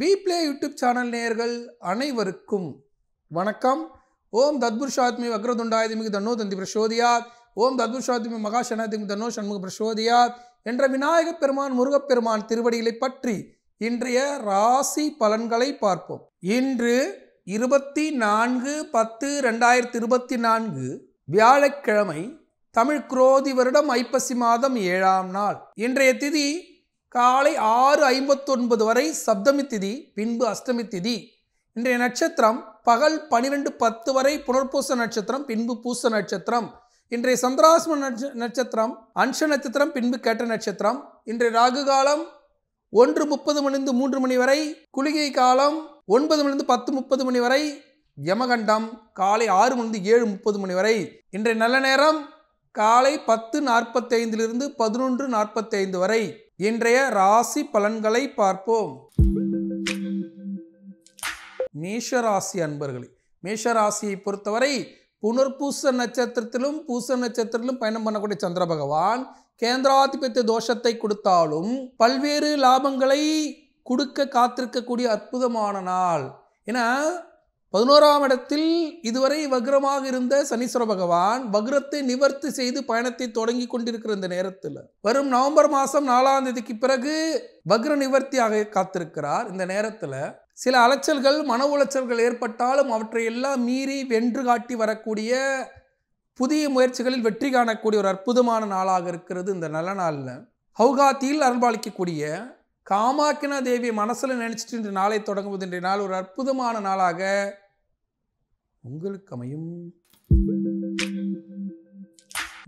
B play YouTube channel நேயர்கள் அனைவருக்கும் வணக்கம் ஓம் தத்புருஷாத்மி வக்ரதுண்டாயுதிமிகு தன்னோ தந்தி பிரசோதியா ஓம் தத்புருஷாத்மி மகா சனாதிமி தன்னோ சண்முக பிரசோதியா என்ற விநாயகப் பெருமான் முருகப்பெருமான் திருவடிகளை பற்றி இன்றைய ராசி பலன்களை பார்ப்போம் இன்று இருபத்தி நான்கு பத்து ரெண்டாயிரத்தி இருபத்தி நான்கு வியாழக்கிழமை தமிழ் குரோதி வருடம் ஐப்பசி மாதம் ஏழாம் நாள் இன்றைய திதி காலை ஆறு ஐம்பத்தொன்பது வரை சப்தமி திதி பின்பு அஷ்டமி திதி இன்றைய நட்சத்திரம் பகல் பனிரெண்டு பத்து வரை புனர்பூச நட்சத்திரம் பின்பு பூச நட்சத்திரம் இன்றைய சந்திராசம நட்சத்திரம் அன்ஷ நட்சத்திரம் பின்பு கேட்ட நட்சத்திரம் இன்றைய ராகு காலம் ஒன்று முப்பது மணிந்து மூன்று மணி வரை குளிகை காலம் ஒன்பது மணிந்து பத்து முப்பது மணி வரை யமகண்டம் காலை ஆறு மணிந்து ஏழு முப்பது மணி வரை இன்றைய நல்ல நேரம் காலை பத்து நாற்பத்தைந்திலிருந்து பதினொன்று நாற்பத்தைந்து வரை இன்றைய ராசி பலன்களை பார்ப்போம் மேஷராசி அன்பர்களே மேஷராசியை பொறுத்தவரை புனர்பூச நட்சத்திரத்திலும் பூச நட்சத்திரத்திலும் பயணம் பண்ணக்கூடிய சந்திர பகவான் கேந்திராதிபத்திய தோஷத்தை கொடுத்தாலும் பல்வேறு லாபங்களை கொடுக்க காத்திருக்கக்கூடிய அற்புதமான நாள் ஏன்னா பதினோராம் இடத்தில் இதுவரை வக்ரமாக இருந்த சனீஸ்வர பகவான் வக்ரத்தை நிவர்த்தி செய்து பயணத்தை தொடங்கி கொண்டிருக்கிற இந்த நேரத்தில் வரும் நவம்பர் மாதம் நாலாம் தேதிக்கு பிறகு வக்ர நிவர்த்தியாக காத்திருக்கிறார் இந்த நேரத்தில் சில அலைச்சல்கள் மன உளைச்சல்கள் ஏற்பட்டாலும் அவற்றை எல்லாம் மீறி வென்று காட்டி வரக்கூடிய புதிய முயற்சிகளில் வெற்றி காணக்கூடிய ஒரு அற்புதமான நாளாக இருக்கிறது இந்த நல்ல நாளில் ஹவுகாத்தியில் அன்பாளிக்கக்கூடிய காமாக்கினா தேவி மனசில் நினச்சிட்டு இன்று நாளை தொடங்குவது இன்றைய நாள் ஒரு அற்புதமான நாளாக உங்களுக்கு அமையும்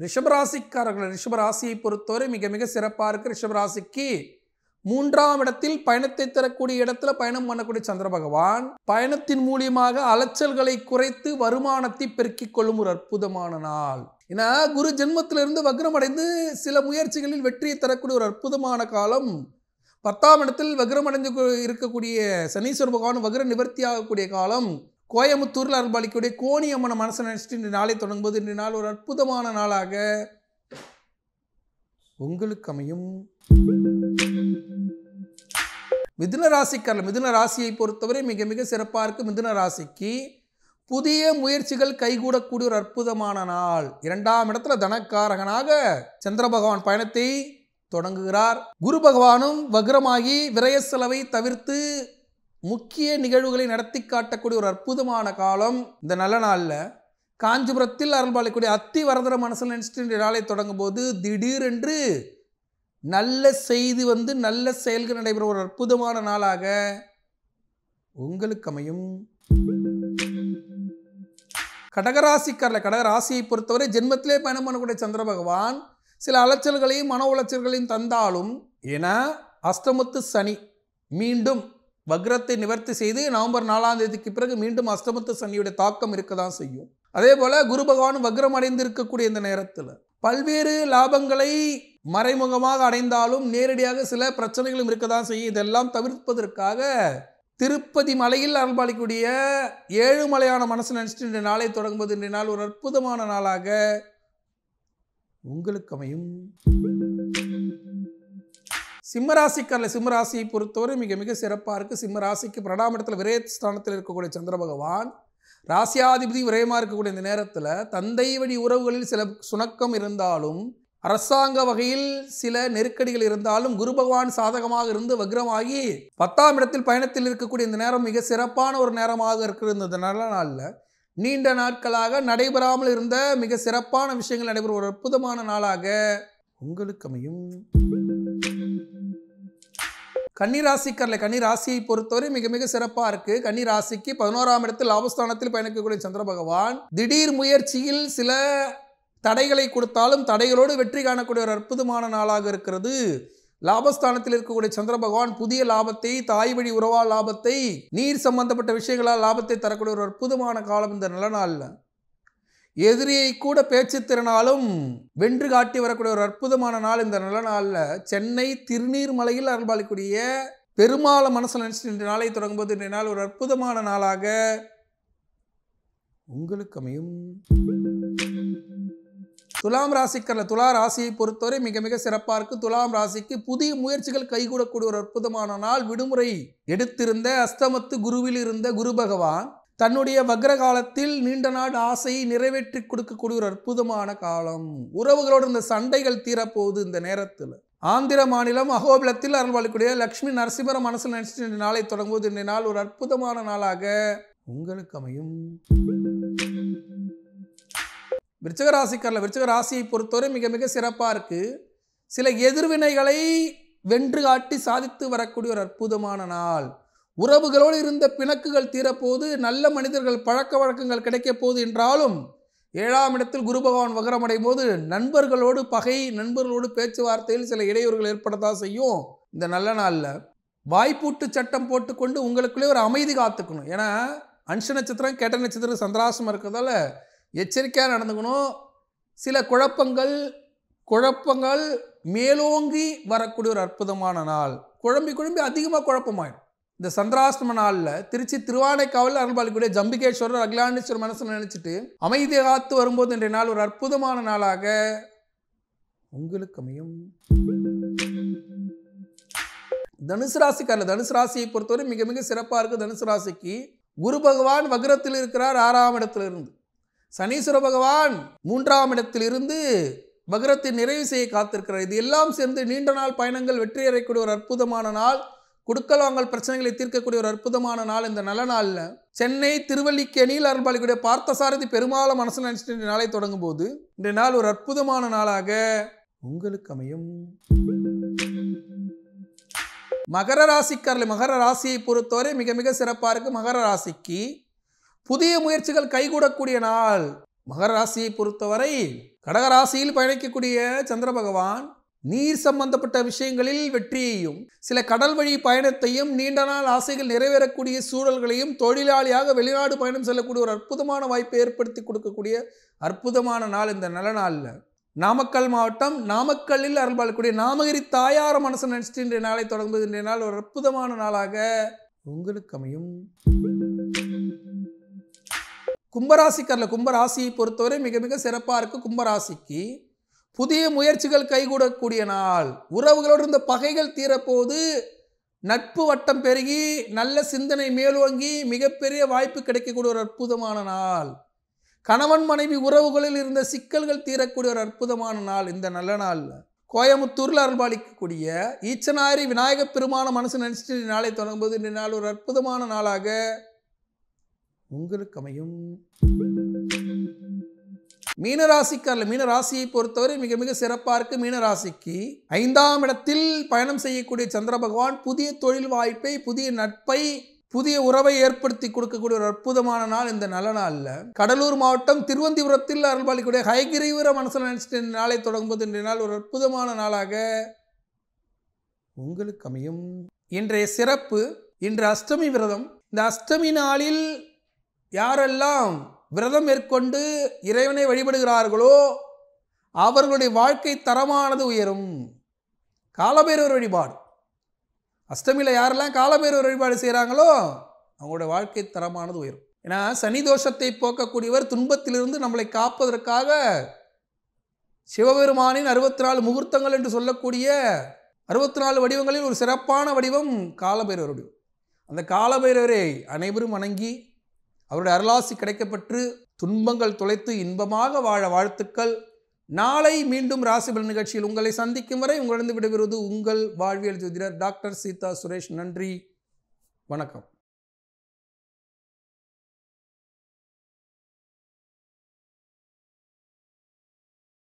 ரிஷபராசிக்காரர்கள் ரிஷபராசியை பொறுத்தவரை மிக மிக சிறப்பாக இருக்குது ரிஷபராசிக்கு மூன்றாம் இடத்தில் பயணத்தை தரக்கூடிய இடத்துல பயணம் பண்ணக்கூடிய சந்திர பகவான் பயணத்தின் மூலியமாக அலைச்சல்களை குறைத்து வருமானத்தை பெருக்கிக் கொள்ளும் ஒரு அற்புதமான நாள் ஏன்னா குரு ஜென்மத்திலிருந்து வக்ரம் அடைந்து சில முயற்சிகளில் வெற்றியை தரக்கூடிய ஒரு அற்புதமான காலம் பத்தாம் இடத்தில் வக்ரமடைஞ்சு இருக்கக்கூடிய சனீஸ்வர பகவான் வக்ர நிவர்த்தி ஆகக்கூடிய காலம் கோயம்புத்தூரில் அருள்பாலிக்கூடிய கோணி அம்மனை மனசை நினச்சிட்டு இன்று நாளை தொடங்குவது இன்று நாள் ஒரு அற்புதமான நாளாக உங்களுக்கு அமையும் மிதுன ராசிக்காரர்கள் மிதுன ராசியை பொறுத்தவரை மிக மிக சிறப்பாக இருக்குது மிதுன ராசிக்கு புதிய முயற்சிகள் கைகூடக்கூடிய ஒரு அற்புதமான நாள் இரண்டாம் இடத்துல தனக்காரகனாக சந்திர பகவான் பயணத்தை தொடங்குகிறார் குரு பகவானும் வக்ரமாகி விரய செலவை தவிர்த்து முக்கிய நிகழ்வுகளை நடத்தி காட்டக்கூடிய ஒரு அற்புதமான காலம் இந்த நல்ல நாளில் காஞ்சிபுரத்தில் அருள்பாலிக்கூடிய அத்தி வரதர மனசில் நினைச்சிட்டு நாளை தொடங்கும் போது திடீரென்று நல்ல செய்து வந்து நல்ல செயல்கள் நடைபெற ஒரு அற்புதமான நாளாக உங்களுக்கு அமையும் கடகராசிக்காரில் கடகராசியை பொறுத்தவரை ஜென்மத்திலே பயணம் பண்ணக்கூடிய சந்திர பகவான் சில அலைச்சல்களையும் மன உளைச்சல்களையும் தந்தாலும் ஏன்னா அஸ்தமத்து சனி மீண்டும் வக்ரத்தை நிவர்த்தி செய்து நவம்பர் நாலாம் தேதிக்கு பிறகு மீண்டும் அஸ்தமத்து சனியுடைய தாக்கம் இருக்க தான் செய்யும் அதே போல் குரு பகவான் வக்ரம் அடைந்திருக்கக்கூடிய இந்த நேரத்தில் பல்வேறு லாபங்களை மறைமுகமாக அடைந்தாலும் நேரடியாக சில பிரச்சனைகளும் இருக்க தான் செய்யும் இதெல்லாம் தவிர்ப்பதற்காக திருப்பதி மலையில் அருள்பாலிக்கூடிய ஏழு மலையான மனசு நினச்சிட்டு இன்றைய நாளை தொடங்குவது இன்றைய நாள் ஒரு அற்புதமான நாளாக உங்களுக்கு அமையும் சிம்மராசிக்காரில் சிம்மராசியை பொறுத்தவரை மிக மிக சிறப்பாக இருக்குது சிம்மராசிக்கு பிரணாம இடத்துல விரய ஸ்தானத்தில் இருக்கக்கூடிய சந்திர பகவான் ராசியாதிபதி விரயமாக இருக்கக்கூடிய இந்த நேரத்தில் தந்தை வழி உறவுகளில் சில சுணக்கம் இருந்தாலும் அரசாங்க வகையில் சில நெருக்கடிகள் இருந்தாலும் குரு பகவான் சாதகமாக இருந்து வக்ரமாகி பத்தாம் இடத்தில் பயணத்தில் இருக்கக்கூடிய இந்த நேரம் மிக சிறப்பான ஒரு நேரமாக இருக்கிற இந்த நல்ல நாளில் நீண்ட நாட்களாக நடைபெறாமல் இருந்த மிக சிறப்பான விஷயங்கள் நடைபெறும் ஒரு அற்புதமான நாளாக உங்களுக்கு அமையும் கன்னிராசிக்கரில் கன்னிராசியை பொறுத்தவரை மிக மிக சிறப்பாக இருக்குது கன்னிராசிக்கு பதினோராம் இடத்தில் லாபஸ்தானத்தில் பயணிக்கக்கூடிய சந்திர பகவான் திடீர் முயற்சியில் சில தடைகளை கொடுத்தாலும் தடைகளோடு வெற்றி காணக்கூடிய ஒரு அற்புதமான நாளாக இருக்கிறது லாபஸ்தானத்தில் இருக்கக்கூடிய சந்திர பகவான் புதிய லாபத்தை தாய் வழி உறவா லாபத்தை நீர் சம்பந்தப்பட்ட விஷயங்களால் லாபத்தை தரக்கூடிய ஒரு அற்புதமான காலம் இந்த நல்ல நாள் எதிரியை கூட பேச்சு திறனாலும் வென்று காட்டி வரக்கூடிய ஒரு அற்புதமான நாள் இந்த நல்ல நாளில் சென்னை திருநீர்மலையில் அருள்பாலிக்கூடிய பெருமாள மனசில் நினச்சிட்டு இன்றைய நாளை தொடங்கும்போது இன்றைய நாள் ஒரு அற்புதமான நாளாக உங்களுக்கு அமையும் துலாம் ராசிக்கரில் துலா ராசியை பொறுத்தவரை மிக மிக சிறப்பாக இருக்குது துலாம் ராசிக்கு புதிய முயற்சிகள் கைகூடக்கூடிய ஒரு அற்புதமான நாள் விடுமுறை எடுத்திருந்த அஸ்தமத்து குருவில் இருந்த குரு பகவான் தன்னுடைய வக்ர காலத்தில் நீண்ட நாடு ஆசையை நிறைவேற்றி கொடுக்கக்கூடிய ஒரு அற்புதமான காலம் உறவுகளோடு இந்த சண்டைகள் தீரப்போகுது இந்த நேரத்தில் ஆந்திர மாநிலம் அகோபிலத்தில் அருள்வாளிக்கூடிய லக்ஷ்மி நரசிம்மர மனசில் நினைச்சிட்டு நாளை தொடங்குவது இன்றைய நாள் ஒரு அற்புதமான நாளாக உங்களுக்கு அமையும் விருச்சக ராசிக்காரில் விருச்சக ராசியை பொறுத்தவரை மிக மிக சிறப்பாக இருக்குது சில எதிர்வினைகளை வென்று காட்டி சாதித்து வரக்கூடிய ஒரு அற்புதமான நாள் உறவுகளோடு இருந்த பிணக்குகள் தீரப்போது நல்ல மனிதர்கள் பழக்க வழக்கங்கள் கிடைக்க போது என்றாலும் ஏழாம் இடத்தில் குரு பகவான் வகரமடையும் போது நண்பர்களோடு பகை நண்பர்களோடு பேச்சுவார்த்தையில் சில இடையூறுகள் ஏற்படத்தான் செய்யும் இந்த நல்ல நாளில் வாய்ப்பூட்டு சட்டம் போட்டுக்கொண்டு உங்களுக்குள்ளே ஒரு அமைதி காத்துக்கணும் ஏன்னா அன்ஷ நட்சத்திரம் கேட்ட நட்சத்திரம் சந்திராசமாக இருக்கிறதால எச்சரிக்கையாக நடந்துக்கணும் சில குழப்பங்கள் குழப்பங்கள் மேலோங்கி வரக்கூடிய ஒரு அற்புதமான நாள் குழம்பி குழம்பி அதிகமாக குழப்பமாயிடும் இந்த சந்திராஷ்டம நாளில் திருச்சி திருவானைக்காவில் அருள்பாலிக்கூடிய ஜம்பிகேஸ்வரர் அகிலாண்டேஸ்வரர் மனசில் நினச்சிட்டு அமைதி காத்து வரும்போது இன்றைய நாள் ஒரு அற்புதமான நாளாக உங்களுக்கு அமையும் தனுசு ராசிக்காரில் தனுசு ராசியை பொறுத்தவரை மிக மிக சிறப்பாக இருக்குது தனுசு ராசிக்கு குரு பகவான் வக்ரத்தில் இருக்கிறார் ஆறாம் இடத்துல இருந்து சனீஸ்வர பகவான் மூன்றாம் இடத்திலிருந்து பகரத்தின் நிறைவு செய்ய காத்திருக்கிறார் இது எல்லாம் சேர்ந்து நீண்ட நாள் பயணங்கள் அறையக்கூடிய ஒரு அற்புதமான நாள் குடுக்கல் வாங்கல் பிரச்சனைகளை தீர்க்கக்கூடிய ஒரு அற்புதமான நாள் இந்த நல்ல நாளில் சென்னை திருவல்லிக்கேணியில் அருள்பாளிக்கூடிய பார்த்தசாரதி பெருமாள மனசில் நினைச்சிட்டு இன்றைய நாளை தொடங்கும் போது இன்றைய நாள் ஒரு அற்புதமான நாளாக உங்களுக்கு அமையும் மகர ராசிக்காரர்கள் மகர ராசியை பொறுத்தவரை மிக மிக சிறப்பாக இருக்குது மகர ராசிக்கு புதிய முயற்சிகள் கைகூடக்கூடிய நாள் மகர ராசியை பொறுத்தவரை கடகராசியில் பயணிக்கக்கூடிய சந்திர பகவான் நீர் சம்பந்தப்பட்ட விஷயங்களில் வெற்றியையும் சில கடல் வழி பயணத்தையும் நீண்ட நாள் ஆசைகள் நிறைவேறக்கூடிய சூழல்களையும் தொழிலாளியாக வெளிநாடு பயணம் செல்லக்கூடிய ஒரு அற்புதமான வாய்ப்பை ஏற்படுத்தி கொடுக்கக்கூடிய அற்புதமான நாள் இந்த நல்ல நாளில் நாமக்கல் மாவட்டம் நாமக்கல்லில் அருள்பாளக்கூடிய நாமகிரி தாயார மனசு நினைச்சிட்டு இன்றைய நாளை தொடங்குவது இன்றைய நாள் ஒரு அற்புதமான நாளாக உங்களுக்கு அமையும் கும்பராசிக்காரில் கும்பராசியை பொறுத்தவரை மிக மிக சிறப்பாக இருக்கும் கும்பராசிக்கு புதிய முயற்சிகள் கைகூடக்கூடிய நாள் உறவுகளோடு இருந்த பகைகள் தீரப்போது நட்பு வட்டம் பெருகி நல்ல சிந்தனை மேலோங்கி மிகப்பெரிய வாய்ப்பு கிடைக்கக்கூடிய ஒரு அற்புதமான நாள் கணவன் மனைவி உறவுகளில் இருந்த சிக்கல்கள் தீரக்கூடிய ஒரு அற்புதமான நாள் இந்த நல்ல நாளில் கோயம்புத்தூரில் அருள்பாலிக்கக்கூடிய ஈச்சனாரி விநாயகப் பெருமான மனசு நினச்சிட்டு நாளை தொடங்கும்போது இன்றைய நாள் ஒரு அற்புதமான நாளாக உங்களுக்கு அமையும் மீனராசிக்காரில் மீனராசியை பொறுத்தவரை மிக மிக சிறப்பாக இருக்குது மீனராசிக்கு ஐந்தாம் இடத்தில் பயணம் செய்யக்கூடிய சந்திர பகவான் புதிய தொழில் வாய்ப்பை புதிய நட்பை புதிய உறவை ஏற்படுத்தி கொடுக்கக்கூடிய ஒரு அற்புதமான நாள் இந்த நல்ல நாளில் கடலூர் மாவட்டம் திருவந்திபுரத்தில் அருள்பாலிக்கூடிய ஹைகிரீவர மனசில் நினைச்சிட்டு நாளை தொடங்குவது இன்றைய நாள் ஒரு அற்புதமான நாளாக உங்களுக்கு அமையும் இன்றைய சிறப்பு இன்று அஷ்டமி விரதம் இந்த அஷ்டமி நாளில் யாரெல்லாம் விரதம் மேற்கொண்டு இறைவனை வழிபடுகிறார்களோ அவர்களுடைய வாழ்க்கை தரமானது உயரும் காலபேரவர் வழிபாடு அஷ்டமியில் யாரெல்லாம் காலபேரவர் வழிபாடு செய்கிறாங்களோ அவங்களோட வாழ்க்கை தரமானது உயரும் ஏன்னா சனி தோஷத்தை போக்கக்கூடியவர் துன்பத்திலிருந்து நம்மளை காப்பதற்காக சிவபெருமானின் அறுபத்தி நாலு முகூர்த்தங்கள் என்று சொல்லக்கூடிய அறுபத்தி நாலு வடிவங்களில் ஒரு சிறப்பான வடிவம் காலபைரவர் வடிவம் அந்த காலபைரவரை அனைவரும் வணங்கி அவருடைய அருளாசி கிடைக்கப்பட்டு துன்பங்கள் தொலைத்து இன்பமாக வாழ வாழ்த்துக்கள் நாளை மீண்டும் ராசிபலன் நிகழ்ச்சியில் உங்களை சந்திக்கும் வரை உங்களிடம் விடைபெறுவது உங்கள் வாழ்வியல் ஜோதிடர் டாக்டர் சீதா சுரேஷ் நன்றி வணக்கம்